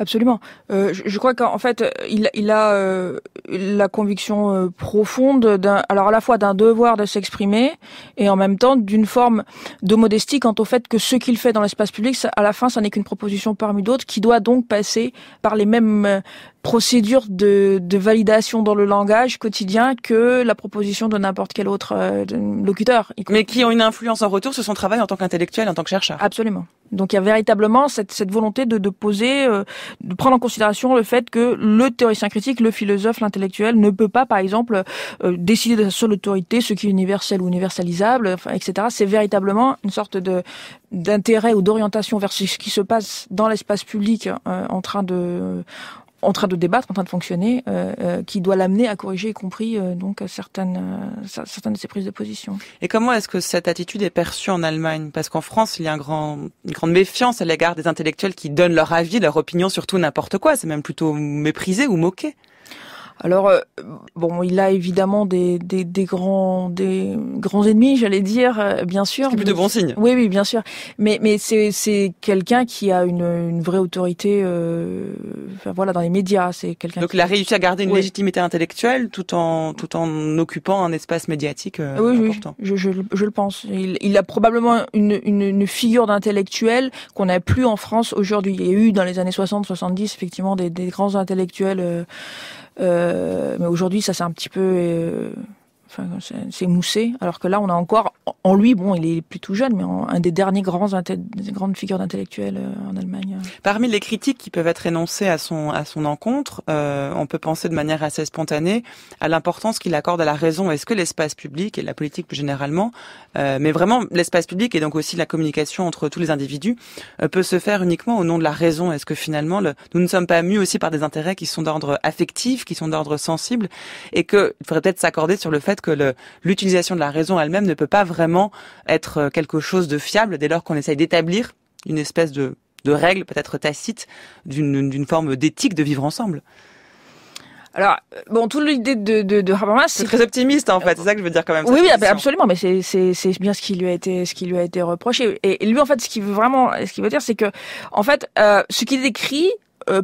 Absolument. Euh, je, crois qu'en fait, il, a euh, la conviction euh, profonde, alors à la fois d'un devoir de s'exprimer et en même temps d'une forme de modestie quant au fait que ce qu'il fait dans l'espace public, ça, à la fin, ce n'est qu'une proposition parmi d'autres qui doit donc passer par les mêmes procédure de, de, validation dans le langage quotidien que la proposition de n'importe quel autre euh, locuteur. Mais qui ont une influence en retour sur son travail en tant qu'intellectuel, en tant que chercheur. Absolument. Donc il y a véritablement cette, cette volonté de, de poser, euh, de prendre en considération le fait que le théoricien critique, le philosophe, l'intellectuel ne peut pas, par exemple, euh, décider de sa seule autorité, ce qui est universel ou universalisable, enfin, etc. C'est véritablement une sorte de d'intérêt ou d'orientation vers ce qui se passe dans l'espace public en train de en train de débattre, en train de fonctionner, euh, euh, qui doit l'amener à corriger, y compris euh, donc certaines, certaines de ses prises de position. Et comment est-ce que cette attitude est perçue en Allemagne Parce qu'en France, il y a une grande méfiance à l'égard des intellectuels qui donnent leur avis, leur opinion sur tout n'importe quoi. C'est même plutôt méprisé ou moqué. Alors, euh, bon, il a évidemment des, des, grands, des grands ennemis, j'allais dire, euh, bien sûr. C'est de bons signes. Oui, oui, bien sûr. Mais, mais c'est quelqu'un qui a une, une vraie autorité euh, enfin, voilà, dans les médias. C'est quelqu'un Donc, il a réussi à garder une légitimité intellectuelle tout en, tout en occupant un espace médiatique important. Oui, je, je, je, le pense. Il, a probablement une, une, figure d'intellectuel qu'on n'a plus en France aujourd'hui. Il y a eu dans les années 60, 70, effectivement, des, des grands intellectuels euh, mais aujourd'hui, ça c'est un petit peu euh, c'est moussé, alors que là, on a encore, en lui, bon, il est plutôt jeune, mais un des derniers grands des grandes figures d'intellectuels euh, en Allemagne. Parmi les critiques qui peuvent être énoncées à son à son encontre, euh, on peut penser de manière assez spontanée à l'importance qu'il accorde à la raison. Est-ce que l'espace public et la politique plus généralement, euh, mais vraiment l'espace public et donc aussi la communication entre tous les individus, peut se faire uniquement au nom de la raison Est-ce que finalement, le, nous ne sommes pas mus aussi par des intérêts qui sont d'ordre affectif, qui sont d'ordre sensible, et qu'il faudrait peut-être s'accorder sur le fait que l'utilisation de la raison elle-même ne peut pas vraiment être euh, quelque chose de fiable dès lors qu'on essaye d'établir une espèce de, de règle peut-être tacite d'une forme d'éthique de vivre ensemble. Alors, euh, bon, toute l'idée de, Habermas, c'est très optimiste en fait. C'est ça que je veux dire quand même. Oui, ah ben, absolument. Mais c'est bien ce qui lui a été ce qui lui a été reproché. Et, lui, en fait, ce qu'il veut vraiment, ce qu'il veut dire, c'est que, en fait, euh, ce qu'il décrit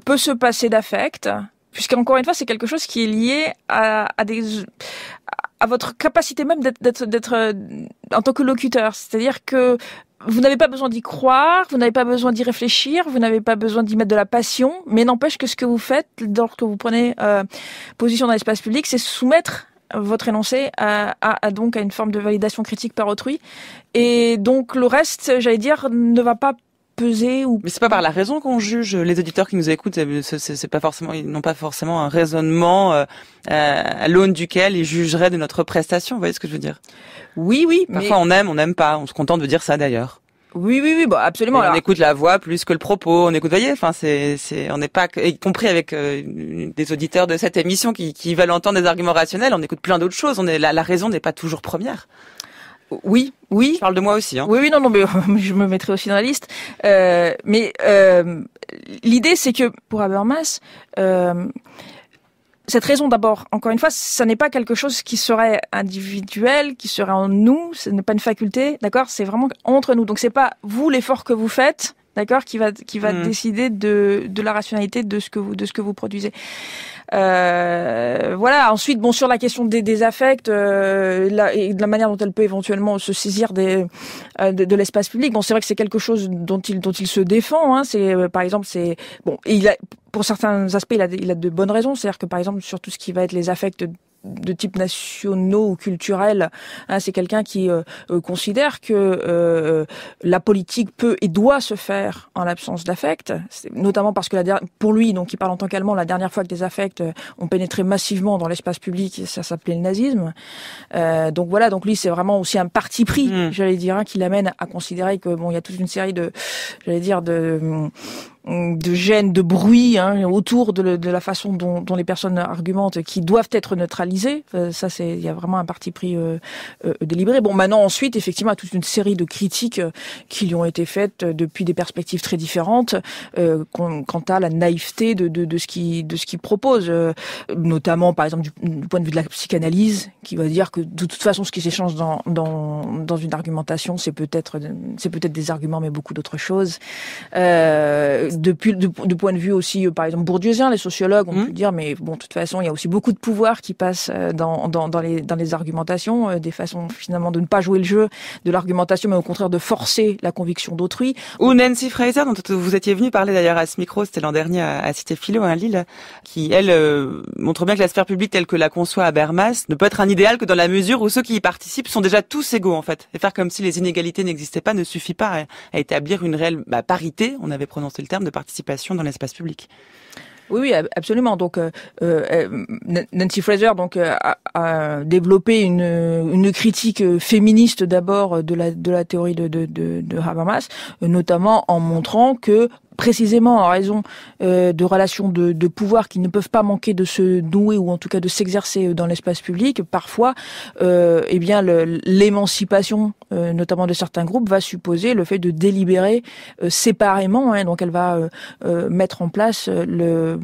peut se passer d'affect, puisqu'encore une fois, c'est quelque chose qui est lié à, à des à votre capacité même d'être euh, en tant que locuteur. C'est-à-dire que vous n'avez pas besoin d'y croire, vous n'avez pas besoin d'y réfléchir, vous n'avez pas besoin d'y mettre de la passion, mais n'empêche que ce que vous faites lorsque vous prenez euh, position dans l'espace public, c'est soumettre votre énoncé à, donc à une forme de validation critique par autrui, et donc le reste, j'allais dire, ne va pas peser ou. Mais c'est pas par la raison qu'on juge. Les auditeurs qui nous écoutent, c'est pas forcément, ils n'ont pas forcément un raisonnement euh, euh, à l'aune duquel ils jugeraient de notre prestation. Vous voyez ce que je veux dire Oui, oui. Parfois, on aime, on n'aime pas. On se contente de dire ça d'ailleurs. Oui, oui, oui, bon, absolument. on écoute la voix plus que le propos. On écoute, voyez, enfin, c'est, c'est, on n'est pas, y compris avec euh, des auditeurs de cette émission qui, qui veulent entendre des arguments rationnels. On écoute plein d'autres choses. On est la, la raison n'est pas toujours première. Oui, oui. parle de moi aussi. Hein. Oui, oui, non, non, mais *laughs* je me mettrai aussi dans la liste. Euh, mais euh, l'idée, c'est que pour Habermas, euh, cette raison d'abord, encore une fois, ça n'est pas quelque chose qui serait individuel, qui serait en nous, ce n'est pas une faculté, d'accord C'est vraiment entre nous. Donc ce n'est pas vous l'effort que vous faites d'accord, qui va qui va hmm. décider de, la rationalité de ce que vous de ce que vous produisez. Euh, voilà. Ensuite, bon, sur la question des, affects euh, et de la manière dont elle peut éventuellement se saisir des, euh, de, l'espace public. Bon, c'est vrai que c'est quelque chose dont il dont il se défend. Hein, c'est par exemple, c'est bon, il a pour certains aspects, il a, il a de bonnes raisons. C'est-à-dire que par exemple, sur tout ce qui va être les affects de type nationaux ou culturels. Hein, c'est quelqu'un qui euh, euh, considère que euh, la politique peut et doit se faire en l'absence d'affect, notamment parce que la pour lui, donc il parle en tant qu'allemand, la dernière fois que des affects ont pénétré massivement dans l'espace public, ça s'appelait le nazisme. donc voilà, donc lui c'est vraiment aussi un parti pris, mm. j'allais dire, hein, qui l'amène à considérer que bon, il y a toute une série de, j'allais dire de de gêne, de bruit hein, autour de, la façon dont, les personnes argumentent qui doivent être neutralisées. Euh, ça, c'est il y a vraiment un parti pris euh, euh, délibéré. Bon, maintenant ensuite, effectivement, à toute une série de critiques qui lui ont été faites depuis des perspectives très différentes quant à la naïveté de, ce qui de ce qu'il propose, notamment par exemple du, point de vue de la psychanalyse, qui va dire que de toute façon, ce qui s'échange dans, dans, une argumentation, c'est peut-être c'est peut-être des arguments, mais beaucoup d'autres choses. Euh, depuis du, point de vue aussi, euh, par exemple, bourdieusien, les sociologues, on mm. peut dire, mais bon, de toute façon, il y a aussi beaucoup de pouvoir qui passe euh, dans, dans, dans, les, dans les argumentations, euh, des façons finalement de ne pas jouer le jeu de l'argumentation, mais au contraire de forcer la conviction d'autrui. Ou Nancy Fraser, dont vous étiez venu parler d'ailleurs à ce micro, c'était l'an dernier à, Cité Philo, à hein, Lille, qui, elle, montre bien que la sphère publique telle que la conçoit Habermas ne peut être un idéal que dans la mesure où ceux qui y participent sont déjà tous égaux, en fait. Et faire comme si les inégalités n'existaient pas ne suffit pas à, établir une réelle bah, parité, on avait prononcé le terme, de participation dans l'espace public. Oui, oui, absolument. Donc, euh, euh, euh, Nancy Fraser donc a, développé une, critique féministe d'abord de la de la théorie de de Habermas, notamment en montrant que précisément en raison euh, de relations de, pouvoir qui ne peuvent pas manquer de se nouer ou en tout cas de s'exercer euh, dans l'espace public, parfois, euh, eh bien, l'émancipation, notamment de certains groupes, va supposer le fait de délibérer séparément. Hein, donc, elle va mettre en place le,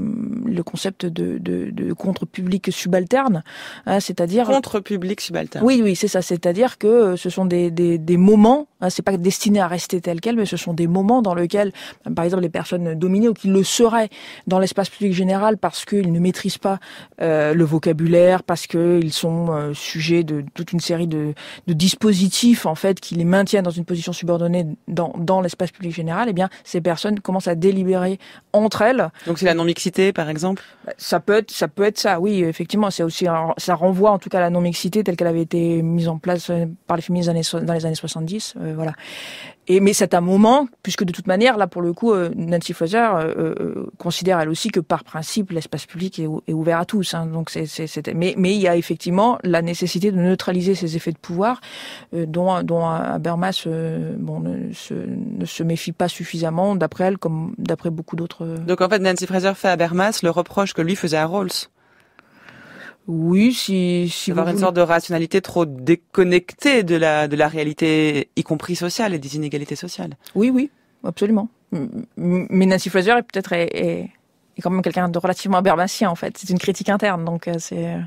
concept de, de, contre-public subalterne, hein, c'est-à-dire contre-public subalterne. Oui, oui, c'est ça. C'est-à-dire que ce sont des, des, des moments Hein, c'est pas destiné à rester tel quel, mais ce sont des moments dans lesquels, par exemple, les personnes dominées ou qui le seraient dans l'espace public général parce qu'ils ne maîtrisent pas euh, le vocabulaire, parce qu'ils sont euh, sujets de toute une série de, dispositifs en fait qui les maintiennent dans une position subordonnée dans, l'espace public général, eh bien ces personnes commencent à délibérer entre elles. Donc c'est la non mixité, par exemple. Bah, ça peut être, ça Oui, effectivement, c'est aussi ça renvoie en tout cas à la non mixité telle qu'elle avait été mise en place euh, par les féministes dans les années 70. Euh, voilà. Et mais c'est un moment, puisque de toute manière, là pour le coup, euh, Nancy Fraser euh, considère elle aussi que par principe l'espace public est, ouvert à tous. Hein. donc mais il y a effectivement la nécessité de neutraliser ces effets de pouvoir dont dont ne se, ne se méfie pas suffisamment d'après elle comme d'après beaucoup d'autres. Donc en fait, Nancy Fraser fait à Habermas le reproche que lui faisait à Rawls. Oui, si, si avoir une sorte de rationalité trop déconnectée de la de la réalité, y compris sociale et des inégalités sociales. Oui, oui, absolument. Mais Nancy Fraser est peut-être est, quand même quelqu'un de relativement berbatien en fait. C'est une critique interne, donc euh, c'est euh,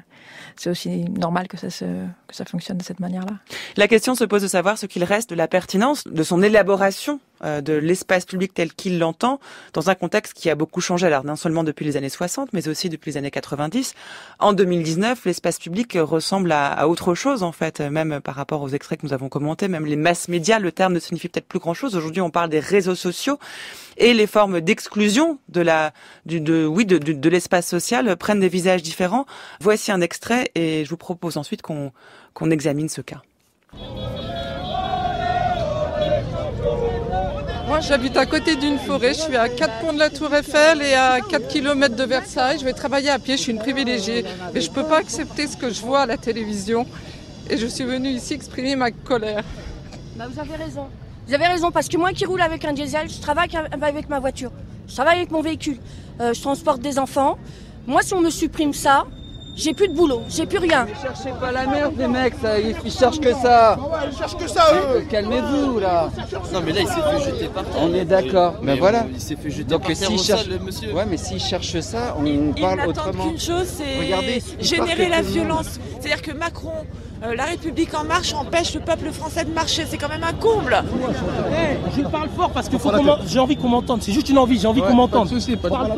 c'est aussi normal que ça, se, que ça fonctionne de cette manière-là. La question se pose de savoir ce qu'il reste de la pertinence, de son élaboration euh, de l'espace public tel qu'il l'entend, dans un contexte qui a beaucoup changé, alors non seulement depuis les années 60, mais aussi depuis les années 90. En 2019, l'espace public ressemble à, autre chose, en fait, même par rapport aux extraits que nous avons commentés, même les masses médias, le terme ne signifie peut-être plus grand-chose. Aujourd'hui, on parle des réseaux sociaux et les formes d'exclusion de la, du, de, oui, de, de, de l'espace social prennent des visages différents. Voici un extrait et je vous propose ensuite qu'on examine ce cas. Moi, j'habite à côté d'une forêt. Je suis à 4 ponts de la Tour Eiffel et à 4 km de Versailles. Je vais travailler à pied. Je suis une privilégiée. Mais je ne peux pas accepter ce que je vois à la télévision. Et je suis venue ici exprimer ma colère. Bah, vous avez raison. Vous avez raison, parce que moi qui roule avec un diesel, je travaille avec ma voiture. Je travaille avec mon véhicule. Euh, je transporte des enfants. Moi, si on me supprime ça, j'ai plus de boulot, j'ai plus rien. Ne cherchez pas la merde, les mecs, ça, ils, ils, cherchent que ça. Ah ils cherchent que ça, eux. Euh, calmez-vous, là. Non, mais là, il s'est fait jeter par terre. On est d'accord, mais, voilà. Il s'est fait jeter Donc, par terre. Si cherche... le monsieur. Ouais, mais s'ils cherchent ça, on parle parle ils autrement. qu'une chose, c'est générer la violence. C'est-à-dire que Macron euh, la République en marche empêche le peuple français de marcher. C'est quand même un comble. Eh, je parle fort parce que j'ai envie qu'on m'entende. C'est juste une envie, j'ai envie qu'on m'entende. Si tu parles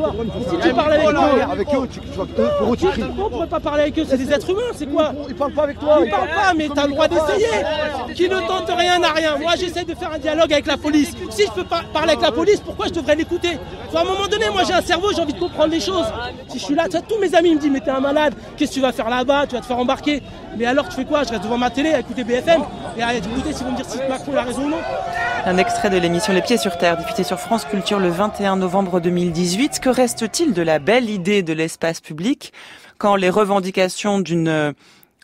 avec, avec eux, tu, tu, vois, pour eux, tu On ne peut pas parler avec eux, c'est des êtres humains, c'est quoi Ils parlent pas avec toi. Ils parlent pas, mais tu as le droit d'essayer. Qui ne tente rien n'a rien. Moi, j'essaie de faire un dialogue avec la police. Si je peux pas parler avec la police, pourquoi je devrais l'écouter À un moment donné, moi, j'ai un cerveau, j'ai envie de comprendre les choses. Si je suis là, tous mes amis me disent, mais t'es un malade, qu'est-ce que tu vas faire là-bas Tu vas te faire embarquer. Mais alors, tu fais quoi Je reste devant ma télé à écouter BFM et à écouter si vous me dire si Macron a raison ou non. Un extrait de l'émission Les Pieds sur Terre, député sur France Culture le 21 novembre 2018. Que reste-t-il de la belle idée de l'espace public quand les revendications d'une euh,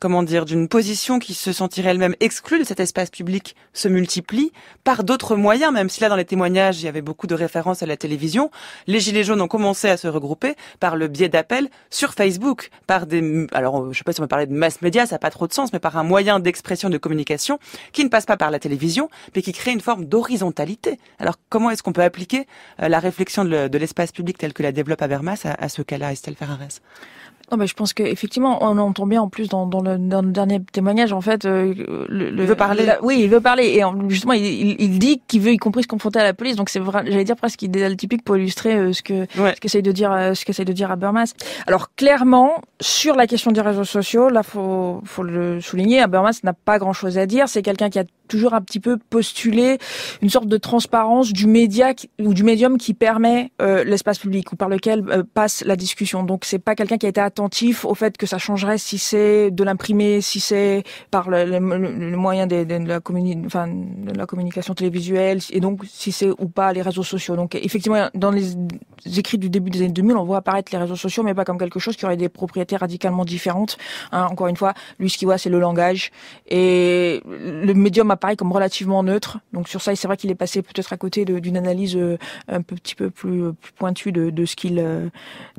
comment dire, d'une position qui se sentirait elle-même exclue de cet espace public se multiplie par d'autres moyens, même si là dans les témoignages il y avait beaucoup de références à la télévision, les Gilets jaunes ont commencé à se regrouper par le biais d'appels sur Facebook, par des, alors je sais pas si on va parler de mass média, ça n'a pas trop de sens, mais par un moyen d'expression, de communication qui ne passe pas par la télévision, mais qui crée une forme d'horizontalité. Alors comment est-ce qu'on peut appliquer euh, la réflexion de l'espace public tel que la développe Habermas à ce cas-là, Estelle Ferrares non, je pense qu'effectivement, on entend bien en plus dans, dans, le, dans le, dernier témoignage, en fait, euh, le, il veut parler. oui, il veut parler et justement, il, il, dit qu'il veut, y compris se confronter à la police. Donc c'est vrai, j'allais dire presque idéal typique pour illustrer euh, ce que ouais. ce qu'essaye de dire, euh, ce qu'essaye de dire à Burmas Alors clairement, sur la question des réseaux sociaux, là, faut faut le souligner, Habermas n'a pas grand chose à dire. C'est quelqu'un qui a toujours un petit peu postuler une sorte de transparence du média ou du médium qui permet euh, l'espace public ou par lequel euh, passe la discussion. Donc c'est pas quelqu'un qui a été attentif au fait que ça changerait si c'est de l'imprimer, si c'est par le, moyen de, la enfin, de la communication télévisuelle et donc si c'est ou pas les réseaux sociaux. Donc effectivement, dans les écrits du début des années 2000, on voit apparaître les réseaux sociaux, mais pas comme quelque chose qui aurait des propriétés radicalement différentes. Hein. encore une fois, lui, ce qu'il voit, c'est le langage et le médium a pareil, comme relativement neutre. Donc sur ça, c'est vrai qu'il est passé peut-être à côté d'une analyse euh, un peu petit peu plus, plus pointue de, de ce qu'il euh,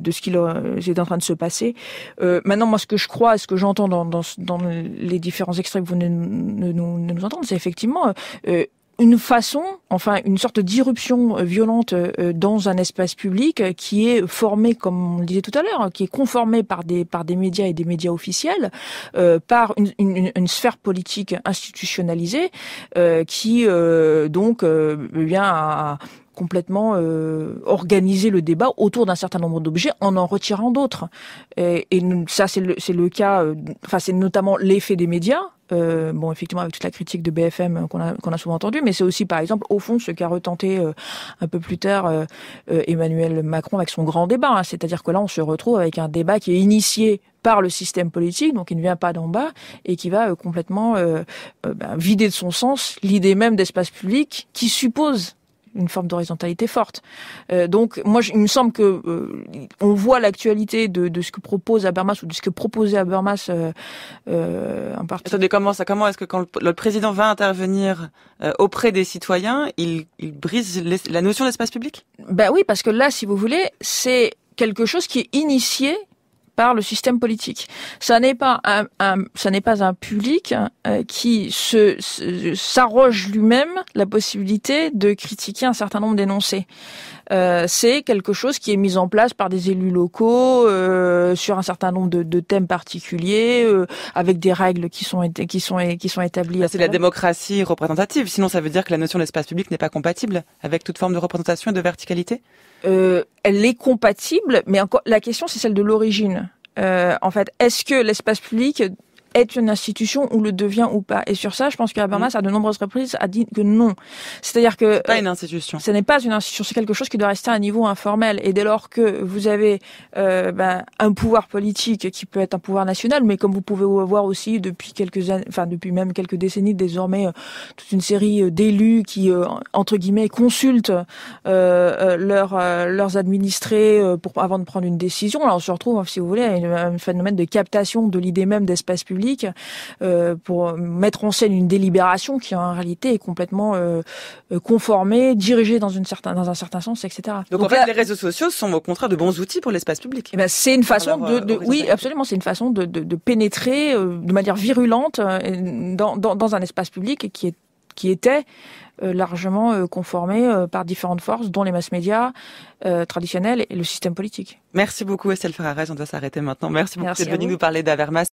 de ce qu'il est euh, en train de se passer. Euh, maintenant, moi, ce que je crois, ce que j'entends dans, dans, dans, les différents extraits que vous venez de nous, nous entendre, c'est effectivement euh, une façon, enfin une sorte d'irruption euh, violente euh, euh, dans un espace public qui est formé, comme on le disait tout à l'heure, hein, qui est conformé par des par des médias et des médias officiels, par une, sphère politique institutionnalisée qui donc vient eh bien complètement euh, organiser le débat autour d'un certain nombre d'objets en en retirant d'autres. Et, ça, c'est le, cas, euh, enfin, c'est notamment l'effet des médias. Euh, bon, effectivement, avec toute la critique de BFM qu'on a, a, souvent entendue, mais c'est aussi, par exemple, au fond, ce qu'a retenté un peu plus tard Emmanuel Macron avec son grand débat. Hein. C'est-à-dire que là, on se retrouve avec un débat qui est initié par le système politique, donc il ne vient pas d'en bas, et qui va complètement ben, vider de son sens l'idée même d'espace public qui suppose une forme d'horizontalité forte. Euh, donc moi, il me semble que euh, on voit l'actualité de, ce que propose Habermas ou de ce que proposait Habermas euh, en euh, partie. Ça comment Comment est-ce que quand le, président va intervenir auprès des citoyens, il, brise la notion d'espace public Ben oui, parce que là, si vous voulez, c'est quelque chose qui est initié par le système politique. Ça n'est pas un, ça n'est pas un public euh, qui se, s'arroge lui-même la possibilité de critiquer un certain nombre d'énoncés. Euh, c'est quelque chose qui est mis en place par des élus locaux euh, sur un certain nombre de, thèmes particuliers, avec des règles qui sont qui sont qui sont établies. Bah, c'est la démocratie représentative. Sinon, ça veut dire que la notion d'espace public n'est pas compatible avec toute forme de représentation et de verticalité. Euh, elle est compatible, mais encore, la question c'est celle de l'origine. Euh, en fait, est-ce que l'espace public est une institution ou le devient ou pas. Et sur ça, je pense que Habermas, mm. à de nombreuses reprises, a dit que non. C'est-à-dire que... pas euh, une institution. Ce n'est pas une institution, c'est quelque chose qui doit rester à un niveau informel. Et dès lors que vous avez euh, ben, un pouvoir politique qui peut être un pouvoir national, mais comme vous pouvez voir aussi depuis quelques années, enfin depuis même quelques décennies désormais, euh, toute une série d'élus qui, entre guillemets, consultent leurs, leurs administrés pour, avant de prendre une décision. Là, on se retrouve, hein, si vous voulez, à un phénomène de captation de l'idée même d'espace public euh, pour mettre en scène une délibération qui en réalité est complètement euh, euh, conformée, dirigée dans, une certain, dans un certain sens, etc. Donc, en fait, les réseaux sociaux sont au contraire de bons outils pour l'espace public. Eh ben, c'est une façon de, oui, absolument, c'est une façon de, pénétrer de manière virulente dans, un espace public qui est qui était largement conformé par différentes forces, dont les masses médias traditionnels et le système politique. Merci beaucoup, Estelle Ferrares, On doit s'arrêter maintenant. Merci beaucoup d'être venue nous parler d'Avermas.